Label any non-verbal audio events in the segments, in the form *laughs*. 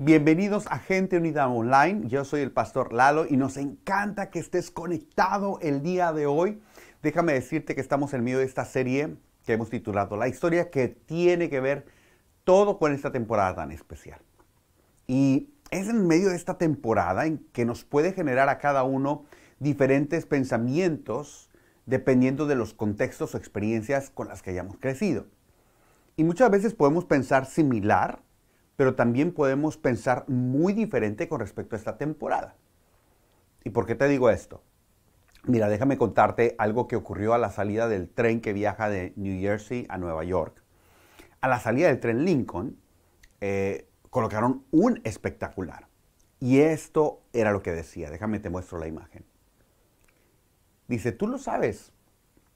Bienvenidos a Gente Unida Online. Yo soy el pastor Lalo y nos encanta que estés conectado el día de hoy. Déjame decirte que estamos en medio de esta serie que hemos titulado La historia que tiene que ver todo con esta temporada tan especial. Y es en medio de esta temporada en que nos puede generar a cada uno diferentes pensamientos dependiendo de los contextos o experiencias con las que hayamos crecido. Y muchas veces podemos pensar similar pero también podemos pensar muy diferente con respecto a esta temporada. ¿Y por qué te digo esto? Mira, déjame contarte algo que ocurrió a la salida del tren que viaja de New Jersey a Nueva York. A la salida del tren Lincoln eh, colocaron un espectacular. Y esto era lo que decía. Déjame te muestro la imagen. Dice, tú lo sabes,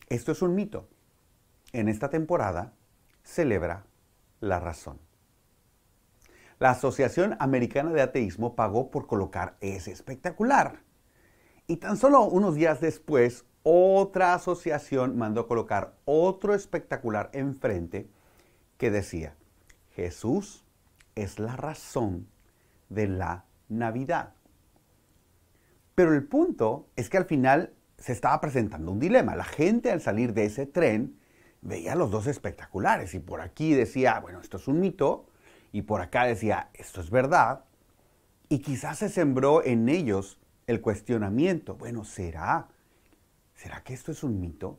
esto es un mito. En esta temporada celebra la razón. La Asociación Americana de Ateísmo pagó por colocar ese espectacular. Y tan solo unos días después, otra asociación mandó colocar otro espectacular enfrente que decía, Jesús es la razón de la Navidad. Pero el punto es que al final se estaba presentando un dilema. La gente al salir de ese tren veía los dos espectaculares y por aquí decía, bueno, esto es un mito, y por acá decía, esto es verdad, y quizás se sembró en ellos el cuestionamiento, bueno, ¿será? ¿Será que esto es un mito?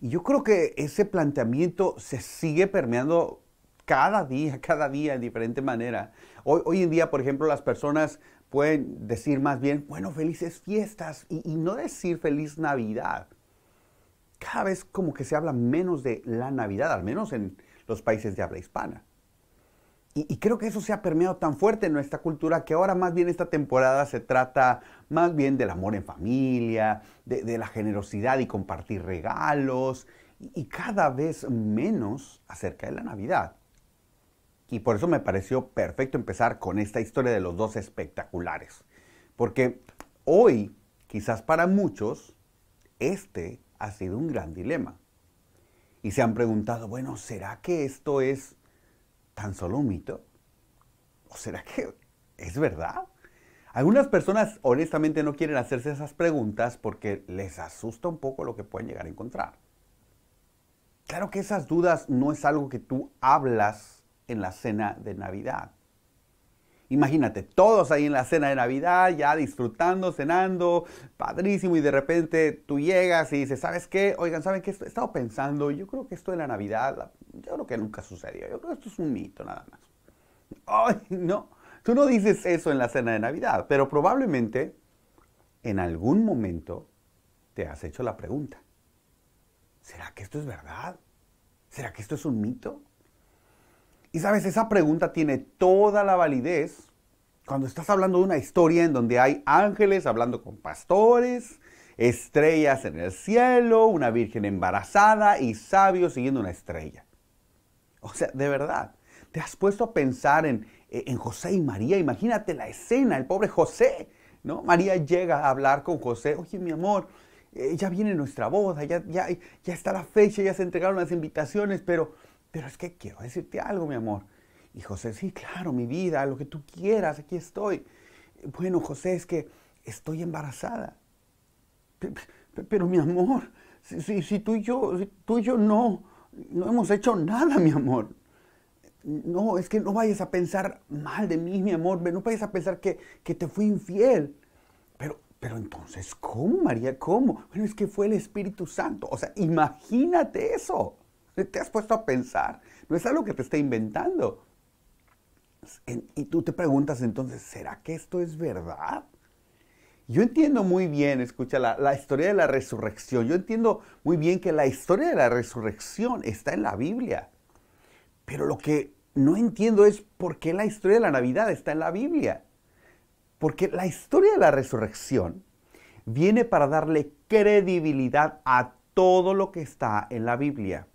Y yo creo que ese planteamiento se sigue permeando cada día, *laughs* cada día, en diferente manera. Hoy, hoy en día, por ejemplo, las personas pueden decir más bien, bueno, felices fiestas y no decir feliz Navidad. Cada vez como que se habla menos de la Navidad, al menos en los países de habla hispana. Y, creo que eso se ha permeado tan fuerte en nuestra cultura que ahora más bien esta temporada se trata más bien del amor en familia, de, la generosidad y compartir regalos, y, y cada vez menos acerca de la Navidad. Y por eso me pareció perfecto empezar con esta historia de los dos espectaculares. Porque hoy, quizás para muchos, este ha sido un gran dilema. Y se han preguntado, bueno, ¿será que esto es tan solo un mito? ¿O será que es verdad? Algunas personas honestamente no quieren hacerse esas preguntas porque les asusta un poco lo que pueden llegar a encontrar. Claro que esas dudas no es algo que tú hablas en la cena de Navidad. Imagínate, todos ahí en la cena de Navidad, ya disfrutando, cenando, padrísimo, y de repente tú llegas y dices, ¿sabes qué? Oigan, ¿saben qué? He estado pensando, yo creo que esto de la Navidad, yo creo que nunca sucedió, yo creo que esto es un mito nada más. Ay, no, tú no dices eso en la cena de Navidad, pero probablemente en algún momento te has hecho la pregunta, ¿será que esto es verdad? ¿Será que esto es un mito? Y sabes, esa pregunta tiene toda la validez cuando estás hablando de una historia en donde hay ángeles hablando con pastores, estrellas en el cielo, una virgen embarazada y sabios siguiendo una estrella. O sea, de verdad, te has puesto a pensar en, eh, José y María. Imagínate la escena, el pobre José, ¿no? María llega a hablar con José, oye mi amor, eh, ya viene nuestra boda, ya, ya está la fecha, ya se entregaron las invitaciones, pero pero es que quiero decirte algo, mi amor. Y José, sí, claro, mi vida, lo que tú quieras, aquí estoy. Bueno, José, es que estoy embarazada. Pero, mi amor, si, tú y yo, tú y yo no, no hemos hecho nada, mi amor. No, es que no vayas a pensar mal de mí, mi amor. No vayas a pensar que, que te fui infiel. Pero, pero entonces, ¿cómo, María? ¿Cómo? Bueno, es que fue el Espíritu Santo. O sea, imagínate eso. ¿Te has puesto a pensar? No es algo que te esté inventando. Y tú te preguntas entonces, ¿será que esto es verdad? Yo entiendo muy bien, escucha, la, la, historia de la resurrección. Yo entiendo muy bien que la historia de la resurrección está en la Biblia. Pero lo que no entiendo es por qué la historia de la Navidad está en la Biblia. Porque la historia de la resurrección viene para darle credibilidad a todo lo que está en la Biblia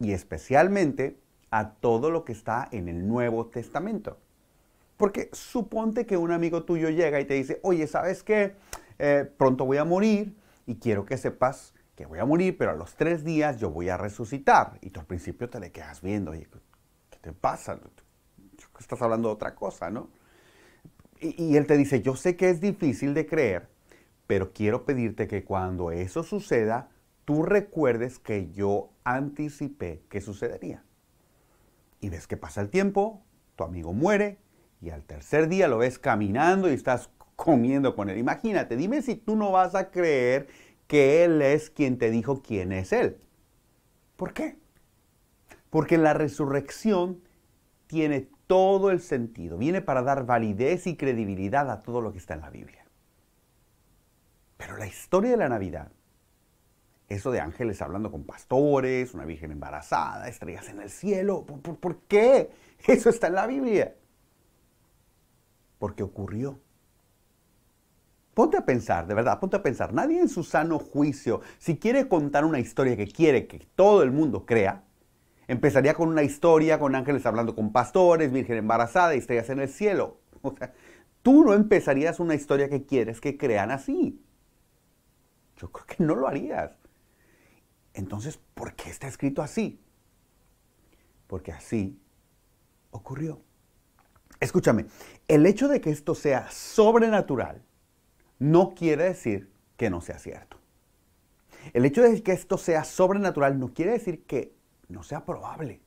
y especialmente a todo lo que está en el Nuevo Testamento. Porque suponte que un amigo tuyo llega y te dice, oye, ¿sabes qué? Eh, pronto voy a morir y quiero que sepas que voy a morir, pero a los tres días yo voy a resucitar. Y tú al principio te le quedas viendo, oye, ¿qué te pasa? Estás hablando de otra cosa, ¿no? y él te dice, yo sé que es difícil de creer, pero quiero pedirte que cuando eso suceda, tú recuerdes que yo anticipé que sucedería. Y ves que pasa el tiempo, tu amigo muere y al tercer día lo ves caminando y estás comiendo con él. Imagínate, dime si tú no vas a creer que él es quien te dijo quién es él. ¿Por qué? Porque la resurrección tiene todo el sentido, viene para dar validez y credibilidad a todo lo que está en la Biblia. Pero la historia de la Navidad eso de ángeles hablando con pastores, una virgen embarazada, estrellas en el cielo. ¿Por, qué? *laughs* Eso está en la Biblia. Porque ocurrió. Ponte a pensar, de verdad, ponte a pensar. Nadie en su sano juicio, si quiere contar una historia que quiere que todo el mundo crea, empezaría con una historia con ángeles hablando con pastores, virgen embarazada, estrellas en el cielo. *laughs* O sea, tú no empezarías una historia que quieres que crean así. Yo creo que no lo harías. Entonces, ¿por qué está escrito así? Porque así ocurrió. Escúchame, el hecho de que esto sea sobrenatural no quiere decir que no sea cierto. El hecho de que esto sea sobrenatural no quiere decir que no sea probable.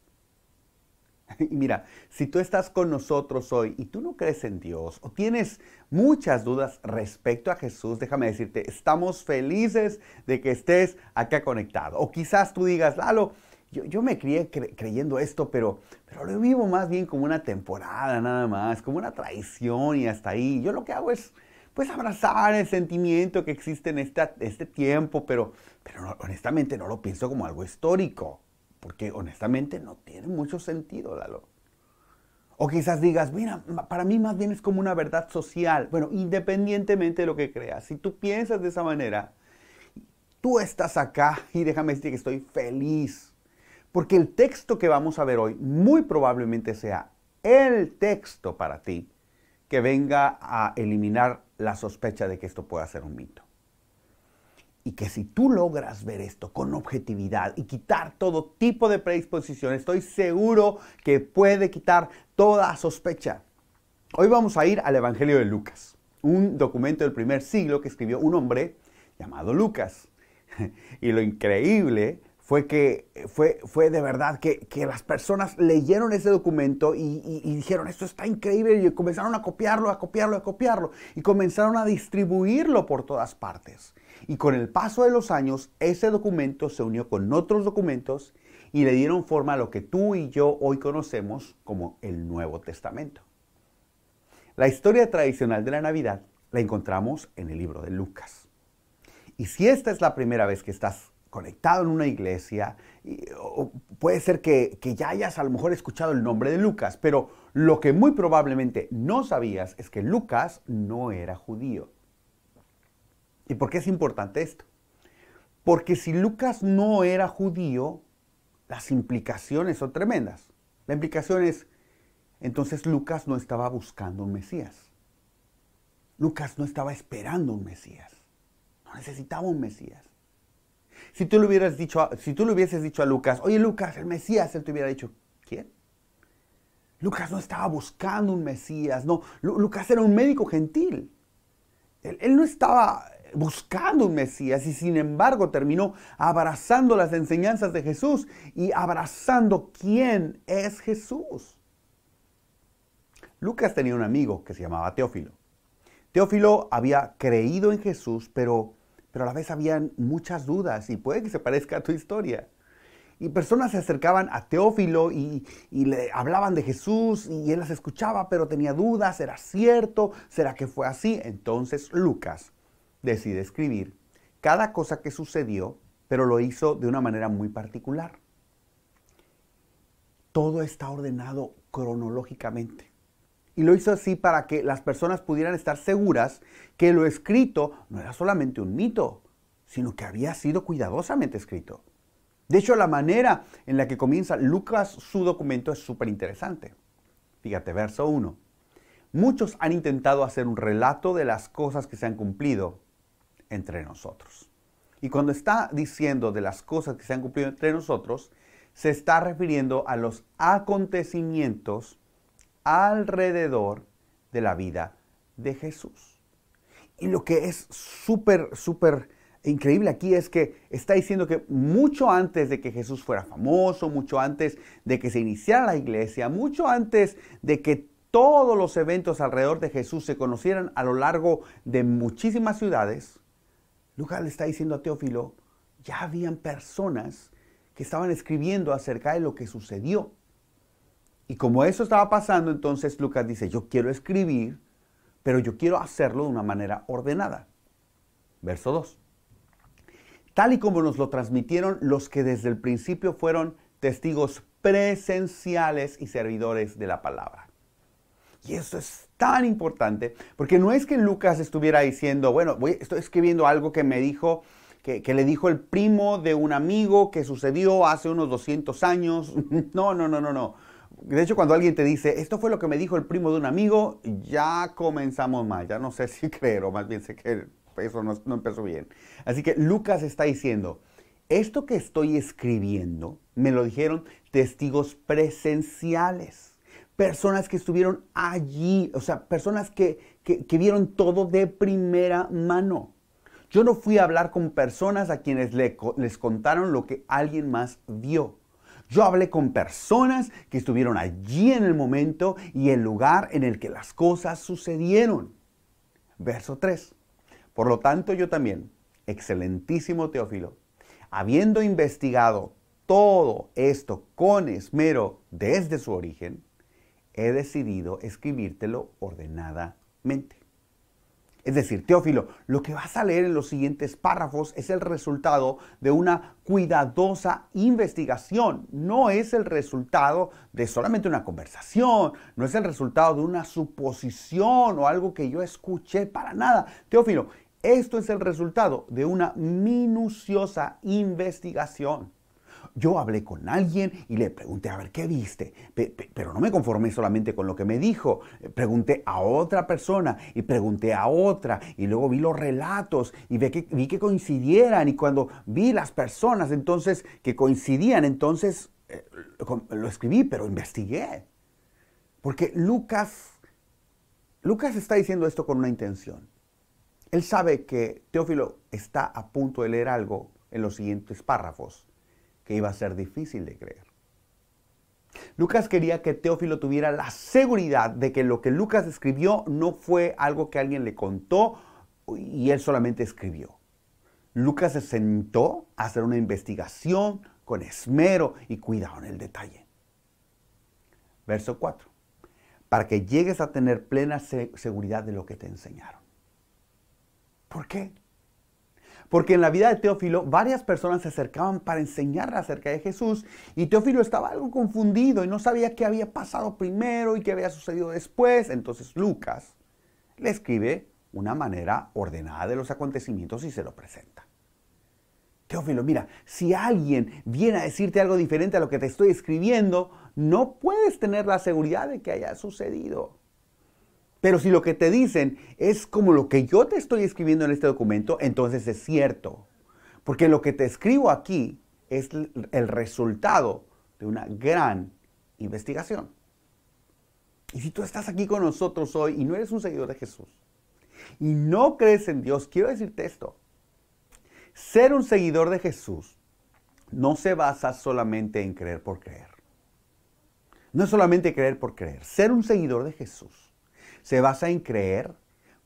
*laughs* Y mira, si tú estás con nosotros hoy y tú no crees en Dios o tienes muchas dudas respecto a Jesús, déjame decirte, estamos felices de que estés acá conectado. O quizás tú digas, Lalo, yo, me crié creyendo esto, pero, pero lo vivo más bien como una temporada nada más, como una traición y hasta ahí. Yo lo que hago es, pues abrazar el sentimiento que existe en este tiempo, pero, pero honestamente no lo pienso como algo histórico. Porque honestamente no tiene mucho sentido, Lalo. O quizás digas, mira, para mí más bien es como una verdad social. Bueno, independientemente de lo que creas, si tú piensas de esa manera, tú estás acá y déjame decir que estoy feliz. Porque el texto que vamos a ver hoy muy probablemente sea el texto para ti que venga a eliminar la sospecha de que esto pueda ser un mito. Y que si tú logras ver esto con objetividad y quitar todo tipo de predisposición, estoy seguro que puede quitar toda sospecha. Hoy vamos a ir al Evangelio de Lucas, un documento del primer siglo que escribió un hombre llamado Lucas. *laughs* Y lo increíble fue que fue, fue de verdad que, las personas leyeron ese documento y, y, dijeron, esto está increíble, y comenzaron a copiarlo, a copiarlo, a copiarlo, y comenzaron a distribuirlo por todas partes. Y con el paso de los años, ese documento se unió con otros documentos y le dieron forma a lo que tú y yo hoy conocemos como el Nuevo Testamento. La historia tradicional de la Navidad la encontramos en el libro de Lucas. Y si esta es la primera vez que estás conectado en una iglesia, puede ser que, que ya hayas a lo mejor escuchado el nombre de Lucas, pero lo que muy probablemente no sabías es que Lucas no era judío. ¿Y por qué es importante esto? Porque si Lucas no era judío, las implicaciones son tremendas. La implicación es, entonces Lucas no estaba buscando un Mesías. Lucas no estaba esperando un Mesías. No necesitaba un Mesías. Si tú le hubieras dicho, si tú le hubieses dicho a Lucas, oye Lucas, el Mesías, él te hubiera dicho, ¿quién? Lucas no estaba buscando un Mesías, no, Lucas era un médico gentil. él no estaba buscando un Mesías y sin embargo terminó abrazando las enseñanzas de Jesús y abrazando quién es Jesús. Lucas tenía un amigo que se llamaba Teófilo. Teófilo había creído en Jesús, pero pero a la vez habían muchas dudas y puede que se parezca a tu historia. Y personas se acercaban a Teófilo y, y, le hablaban de Jesús y él las escuchaba, pero tenía dudas, ¿era cierto? ¿Será que fue así? Entonces Lucas decide escribir cada cosa que sucedió, pero lo hizo de una manera muy particular. Todo está ordenado cronológicamente. Y lo hizo así para que las personas pudieran estar seguras que lo escrito no era solamente un mito, sino que había sido cuidadosamente escrito. De hecho, la manera en la que comienza Lucas su documento es súper interesante. Fíjate, verso 1. Muchos han intentado hacer un relato de las cosas que se han cumplido entre nosotros. Y cuando está diciendo de las cosas que se han cumplido entre nosotros, se está refiriendo a los acontecimientos alrededor de la vida de Jesús. Y lo que es súper, súper increíble aquí es que está diciendo que mucho antes de que Jesús fuera famoso, mucho antes de que se iniciara la iglesia, mucho antes de que todos los eventos alrededor de Jesús se conocieran a lo largo de muchísimas ciudades, Lucas le está diciendo a Teófilo, ya habían personas que estaban escribiendo acerca de lo que sucedió y como eso estaba pasando, entonces Lucas dice, yo quiero escribir, pero yo quiero hacerlo de una manera ordenada. Verso 2. Tal y como nos lo transmitieron los que desde el principio fueron testigos presenciales y servidores de la palabra. Y eso es tan importante, porque no es que Lucas estuviera diciendo, bueno, estoy escribiendo algo que me dijo, que, que, le dijo el primo de un amigo que sucedió hace unos 200 años. *laughs* No, no, no, no, no de hecho, cuando alguien te dice, esto fue lo que me dijo el primo de un amigo, ya comenzamos mal, ya no sé si *laughs* creo, más bien sé que eso no, no empezó bien. Así que Lucas está diciendo, esto que estoy escribiendo me lo dijeron testigos presenciales, personas que estuvieron allí, o sea, personas que, vieron todo de primera mano. Yo no fui a hablar con personas a quienes les contaron lo que alguien más vio. Yo hablé con personas que estuvieron allí en el momento y el lugar en el que las cosas sucedieron. Verso 3. Por lo tanto, yo también, excelentísimo Teófilo, habiendo investigado todo esto con esmero desde su origen, he decidido escribírtelo ordenadamente. Es decir, Teófilo, lo que vas a leer en los siguientes párrafos es el resultado de una cuidadosa investigación, no es el resultado de solamente una conversación, no es el resultado de una suposición o algo que yo escuché para nada. Teófilo, esto es el resultado de una minuciosa investigación. Yo hablé con alguien y le pregunté, a ver, ¿qué viste? pero no me conformé solamente con lo que me dijo. Eh, pregunté a otra persona y pregunté a otra y luego vi los relatos y vi que, vi que coincidieran y cuando vi las personas entonces que coincidían, entonces eh, lo escribí, pero investigué. Porque Lucas, Lucas está diciendo esto con una intención. Él sabe que Teófilo está a punto de leer algo en los siguientes párrafos que iba a ser difícil de creer. Lucas quería que Teófilo tuviera la seguridad de que lo que Lucas escribió no fue algo que alguien le contó y él solamente escribió. Lucas se sentó a hacer una investigación con esmero y cuidado en el detalle. Verso 4. Para que llegues a tener plena seguridad de lo que te enseñaron. ¿Por qué? Porque en la vida de Teófilo varias personas se acercaban para enseñarle acerca de Jesús y Teófilo estaba algo confundido y no sabía qué había pasado primero y qué había sucedido después. Entonces Lucas le escribe una manera ordenada de los acontecimientos y se lo presenta. Teófilo, mira, si alguien viene a decirte algo diferente a lo que te estoy escribiendo, no puedes tener la seguridad de que haya sucedido. Pero si lo que te dicen es como lo que yo te estoy escribiendo en este documento, entonces es cierto. Porque lo que te escribo aquí es el resultado de una gran investigación. Y si tú estás aquí con nosotros hoy y no eres un seguidor de Jesús y no crees en Dios, quiero decirte esto. Ser un seguidor de Jesús no se basa solamente en creer por creer. No es solamente creer por creer. Ser un seguidor de Jesús se basa en creer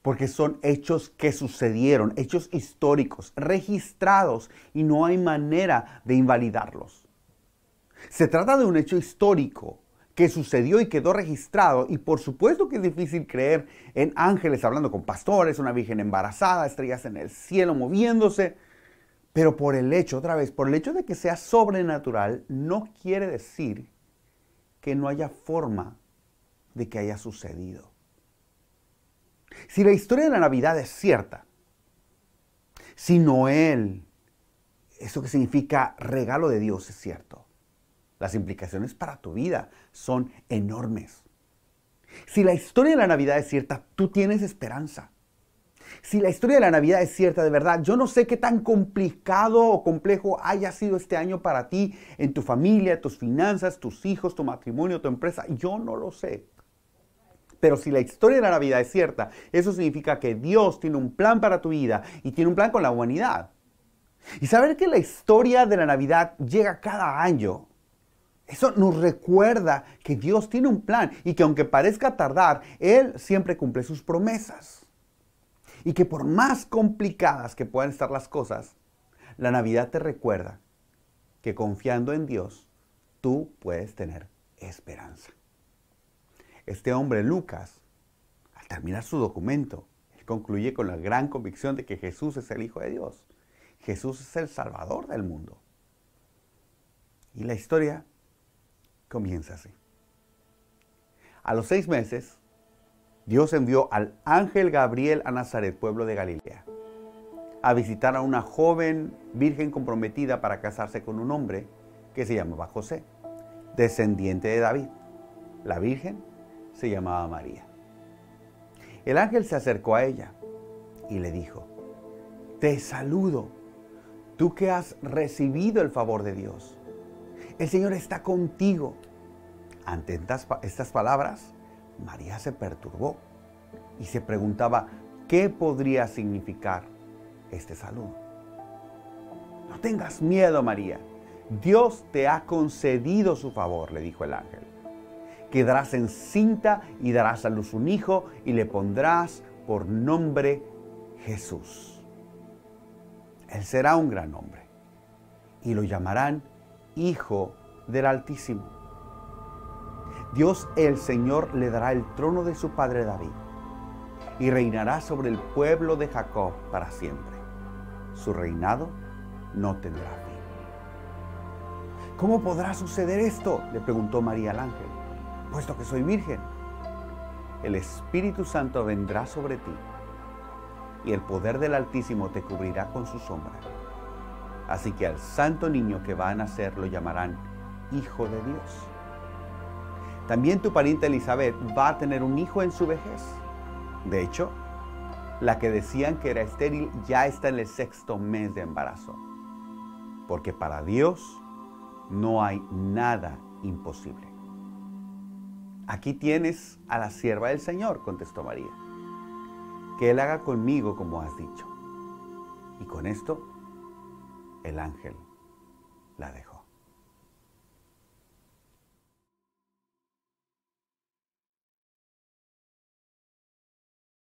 porque son hechos que sucedieron, hechos históricos, registrados y no hay manera de invalidarlos. Se trata de un hecho histórico que sucedió y quedó registrado. Y por supuesto que es difícil creer en ángeles hablando con pastores, una virgen embarazada, estrellas en el cielo moviéndose. Pero por el hecho, otra vez, por el hecho de que sea sobrenatural, no quiere decir que no haya forma de que haya sucedido. Si la historia de la Navidad es cierta, si Noel, eso que significa regalo de Dios, es cierto, las implicaciones para tu vida son enormes. Si la historia de la Navidad es cierta, tú tienes esperanza. Si la historia de la Navidad es cierta, de verdad, yo no sé qué tan complicado o complejo haya sido este año para ti, en tu familia, tus finanzas, tus hijos, tu matrimonio, tu empresa. Yo no lo sé. Pero si la historia de la Navidad es cierta, eso significa que Dios tiene un plan para tu vida y tiene un plan con la humanidad. Y saber que la historia de la Navidad llega cada año, eso nos recuerda que Dios tiene un plan y que aunque parezca tardar, Él siempre cumple sus promesas. Y que por más complicadas que puedan estar las cosas, la Navidad te recuerda que confiando en Dios, tú puedes tener esperanza. Este hombre, Lucas, al terminar su documento, concluye con la gran convicción de que Jesús es el Hijo de Dios. Jesús es el Salvador del mundo. Y la historia comienza así. A los seis meses, Dios envió al ángel Gabriel a Nazaret, pueblo de Galilea, a visitar a una joven virgen comprometida para casarse con un hombre que se llamaba José, descendiente de David. La virgen se llamaba María. El ángel se acercó a ella y le dijo, te saludo, tú que has recibido el favor de Dios. El Señor está contigo. Ante estas palabras, María se perturbó y se preguntaba qué podría significar este saludo. No tengas miedo, María. Dios te ha concedido su favor, le dijo el ángel. Quedarás encinta en cinta y darás a luz un hijo y le pondrás por nombre Jesús. Él será un gran hombre y lo llamarán Hijo del Altísimo. Dios el Señor le dará el trono de su padre David y reinará sobre el pueblo de Jacob para siempre. Su reinado no tendrá fin. ¿Cómo podrá suceder esto? le preguntó María al ángel puesto que soy virgen. El Espíritu Santo vendrá sobre ti y el poder del Altísimo te cubrirá con su sombra. Así que al santo niño que va a nacer lo llamarán Hijo de Dios. También tu pariente Elizabeth va a tener un hijo en su vejez. De hecho, la que decían que era estéril ya está en el sexto mes de embarazo. Porque para Dios no hay nada imposible. Aquí tienes a la sierva del Señor, contestó María. Que Él haga conmigo como has dicho. Y con esto, el ángel la dejó.